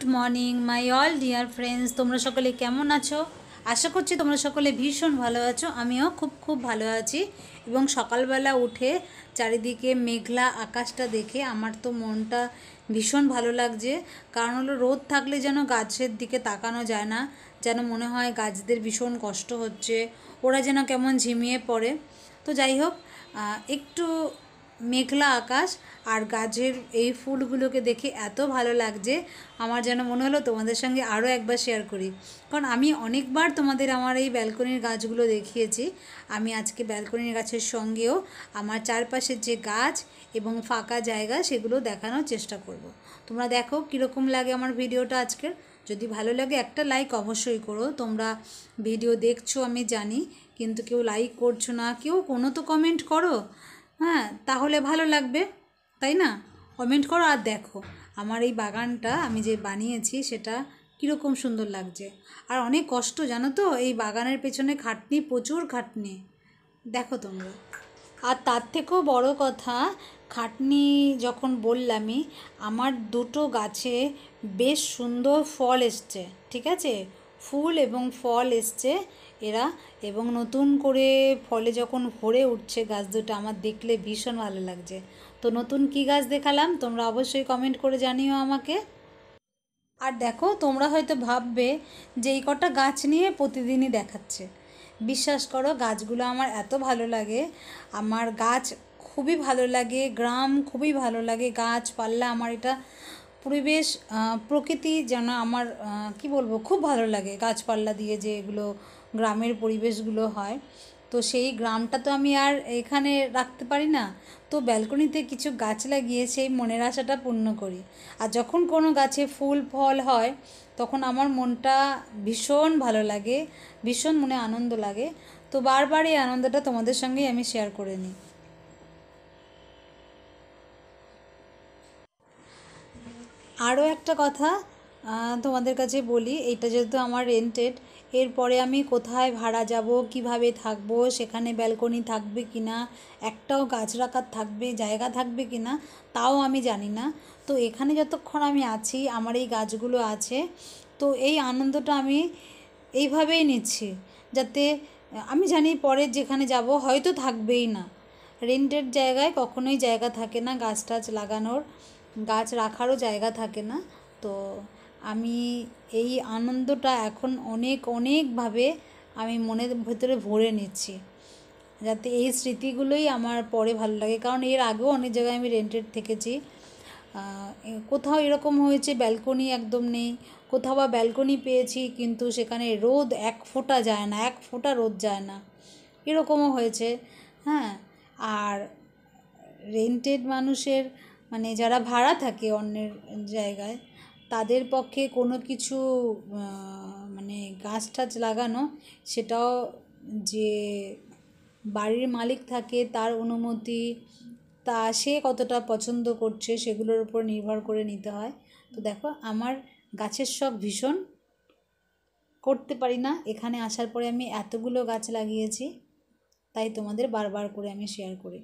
Good morning my all dear friends তোমরা সকলে কেমন আছো আশা করছি তোমরা সকলে ভীষণ ভালো আছো আমিও খুব খুব ভালো আছি এবং সকালবেলা উঠে চারিদিকে মেঘলা আকাশটা দেখে আমার তো মনটা ভীষণ ভালো লাগছে কারণ হলো রোদ থাকলে যেন গাছের দিকে তাকানো যায় না যেন মনে হয় গাছদের ভীষণ কষ্ট হচ্ছে ওরা যেন কেমন ঝিমিয়ে পড়ে তো যাই হোক একটু মেঘলা আকাশ আর গাছের এই ফুলগুলোকে দেখে এত ভালো লাগছে আমার যেন মনে হলো তোমাদের সঙ্গে আরও একবার শেয়ার করি কারণ আমি অনেকবার তোমাদের আমার এই ব্যালকনির গাছগুলো দেখিয়েছি আমি আজকে ব্যালকনির গাছের সঙ্গেও আমার চারপাশের যে গাছ এবং ফাঁকা জায়গা সেগুলো দেখানোর চেষ্টা করব। তোমরা দেখো কীরকম লাগে আমার ভিডিওটা আজকের যদি ভালো লাগে একটা লাইক অবশ্যই করো তোমরা ভিডিও দেখছো আমি জানি কিন্তু কেউ লাইক করছো না কেউ কোনো তো কমেন্ট করো হ্যাঁ তাহলে ভালো লাগবে তাই না কমেন্ট করো আর দেখো আমার এই বাগানটা আমি যে বানিয়েছি সেটা কীরকম সুন্দর লাগছে আর অনেক কষ্ট জানো তো এই বাগানের পেছনে খাটনি প্রচুর খাটনি দেখো তোমরা আর তার থেকেও বড় কথা খাটনি যখন বললামই আমার দুটো গাছে বেশ সুন্দর ফল এসছে ঠিক আছে ফুল এবং ফল এসছে এরা এবং নতুন করে ফলে যখন ভরে উঠছে গাছ দুটো আমার দেখলে ভীষণ ভালো লাগছে তো নতুন কি গাছ দেখালাম তোমরা অবশ্যই কমেন্ট করে জানিও আমাকে আর দেখো তোমরা হয়তো ভাববে যে এই কটা গাছ নিয়ে প্রতিদিনই দেখাচ্ছে বিশ্বাস করো গাছগুলো আমার এত ভালো লাগে আমার গাছ খুবই ভালো লাগে গ্রাম খুবই ভালো লাগে গাছপাল্লা আমার এটা পরিবেশ প্রকৃতি যেন আমার কি বলবো খুব ভালো লাগে গাছপাল্লা দিয়ে যে এগুলো গ্রামের পরিবেশগুলো হয় তো সেই গ্রামটা তো আমি আর এখানে রাখতে পারি না তো ব্যালকনিতে কিছু গাছ লাগিয়ে সেই মনের আশাটা পূর্ণ করি আর যখন কোনো গাছে ফুল ফল হয় তখন আমার মনটা ভীষণ ভালো লাগে ভীষণ মনে আনন্দ লাগে তো বারবার এই আনন্দটা তোমাদের সঙ্গেই আমি শেয়ার করে নিই আরও একটা কথা তোমাদের কাছে বলি এটা যেহেতু আমার রেন্টেড এরপরে আমি কোথায় ভাড়া যাব কিভাবে থাকবো সেখানে ব্যালকনি থাকবে কি না একটাও গাছ রাখার থাকবে জায়গা থাকবে কি না তাও আমি জানি না তো এখানে যতক্ষণ আমি আছি আমার এই গাছগুলো আছে তো এই আনন্দটা আমি এইভাবেই নিচ্ছি যাতে আমি জানি পরে যেখানে যাব হয়তো থাকবেই না রেন্টেড জায়গায় কখনোই জায়গা থাকে না গাছ টাছ লাগানোর গাছ রাখারও জায়গা থাকে না তো আমি এই আনন্দটা এখন অনেক অনেকভাবে আমি মনের ভেতরে ভরে নিচ্ছি যাতে এই স্মৃতিগুলোই আমার পরে ভালো লাগে কারণ এর আগেও অনেক জায়গায় আমি রেন্টেড থেকেছি কোথাও এরকম হয়েছে ব্যালকনি একদম নেই কোথাও বা ব্যালকনি পেয়েছি কিন্তু সেখানে রোদ এক ফোঁটা যায় না এক ফোঁটা রোদ যায় না এরকমও হয়েছে হ্যাঁ আর রেন্টেড মানুষের মানে যারা ভাড়া থাকে অন্যের জায়গায় তাদের পক্ষে কোনো কিছু মানে গাছ টাছ লাগানো সেটাও যে বাড়ির মালিক থাকে তার অনুমতি তা সে কতটা পছন্দ করছে সেগুলোর উপর নির্ভর করে নিতে হয় তো দেখো আমার গাছের শখ ভীষণ করতে পারি না এখানে আসার পরে আমি এতগুলো গাছ লাগিয়েছি তাই তোমাদের বারবার করে আমি শেয়ার করি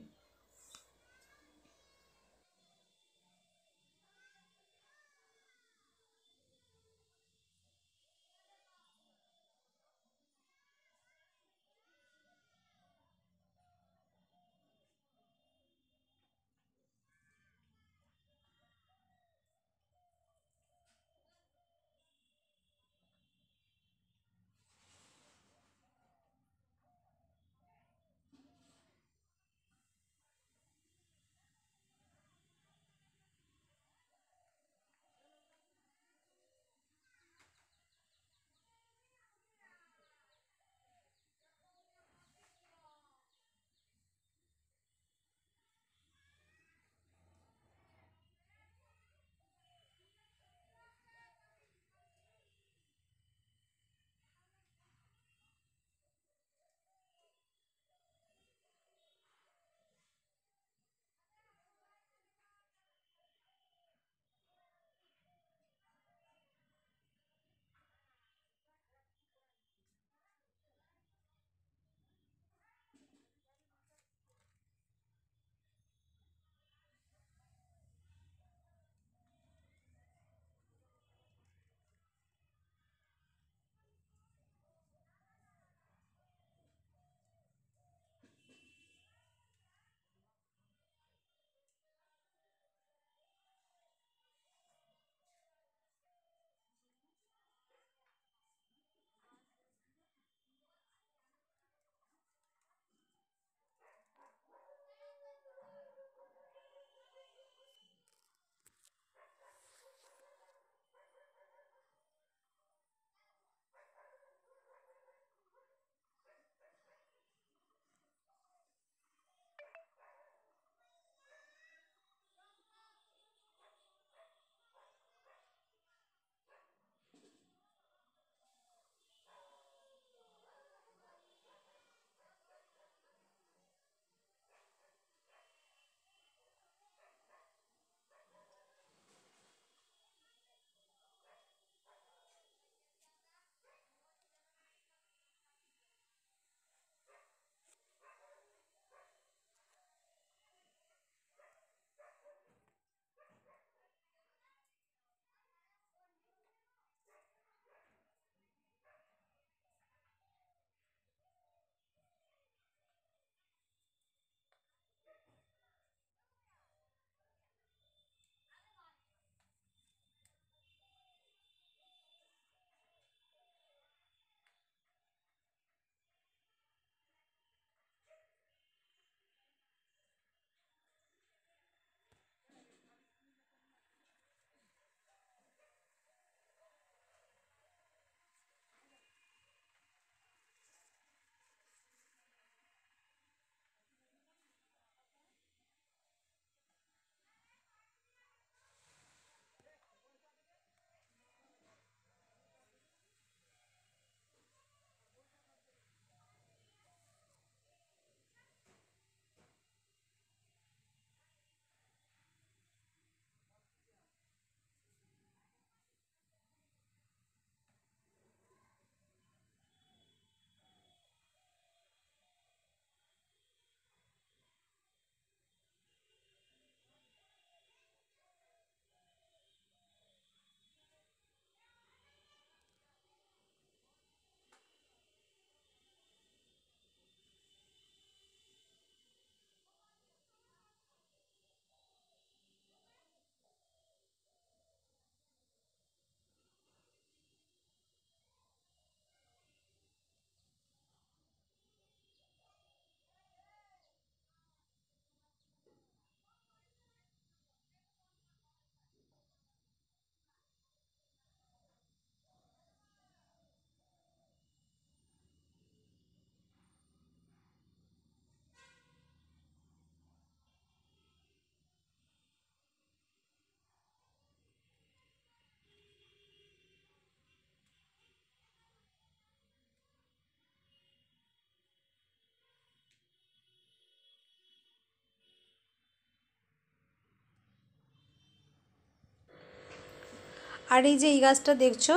আর এই যে এই গাছটা দেখছো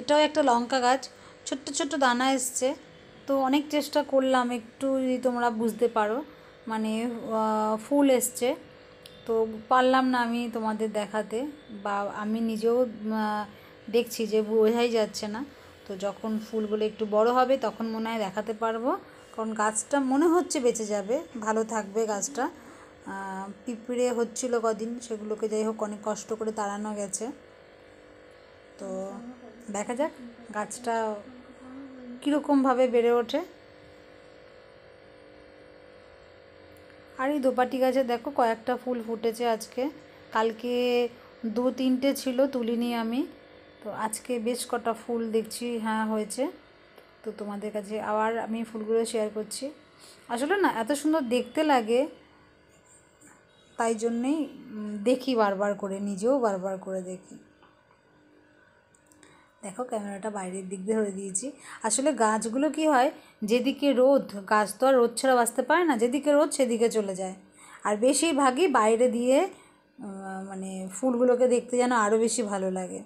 এটাও একটা লঙ্কা গাছ ছোট্ট ছোট্ট দানা এসছে তো অনেক চেষ্টা করলাম একটু যদি তোমরা বুঝতে পারো মানে ফুল এসছে তো পারলাম না আমি তোমাদের দেখাতে বা আমি নিজেও দেখছি যে বোঝাই যাচ্ছে না তো যখন ফুলগুলো একটু বড় হবে তখন মনে হয় দেখাতে পারবো কারণ গাছটা মনে হচ্ছে বেঁচে যাবে ভালো থাকবে গাছটা পিঁপড়ে হচ্ছিলো কদিন সেগুলোকে যাই হোক অনেক কষ্ট করে তাড়ানো গেছে তো দেখা যাক গাছটা কীরকমভাবে বেড়ে ওঠে আর এই দোপাটি গাছে দেখো কয়েকটা ফুল ফুটেছে আজকে কালকে দু তিনটে ছিল তুলিনি আমি তো আজকে বেশ কটা ফুল দেখছি হ্যাঁ হয়েছে তো তোমাদের কাছে আবার আমি ফুলগুলো শেয়ার করছি আসলে না এত সুন্দর দেখতে লাগে তাই জন্যেই দেখি বারবার করে নিজেও বারবার করে দেখি দেখো ক্যামেরাটা বাইরের দিক দিয়ে ধরে দিয়েছি আসলে গাছগুলো কি হয় যেদিকে রোদ গাছ তো আর রোদ ছাড়া বাঁচতে পারে না যেদিকে রোদ সেদিকে চলে যায় আর বেশিরভাগই বাইরে দিয়ে মানে ফুলগুলোকে দেখতে যেন আরও বেশি ভালো লাগে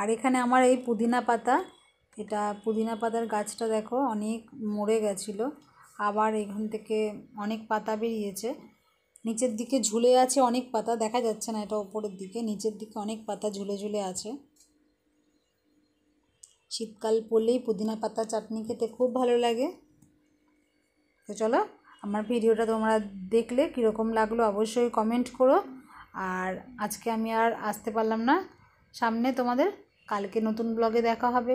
আর এখানে আমার এই পুদিনা পাতা এটা পুদিনা পাতার গাছটা দেখো অনেক মরে গেছিলো আবার এখান থেকে অনেক পাতা বেরিয়েছে নিচের দিকে ঝুলে আছে অনেক পাতা দেখা যাচ্ছে না এটা ওপরের দিকে নিচের দিকে অনেক পাতা ঝুলে ঝুলে আছে শীতকাল পড়লেই পুদিনা পাতা চাটনি খেতে খুব ভালো লাগে তো চলো আমার ভিডিওটা তোমরা দেখলে কীরকম লাগলো অবশ্যই কমেন্ট করো আর আজকে আমি আর আসতে পারলাম না সামনে তোমাদের কালকে নতুন ব্লগে দেখা হবে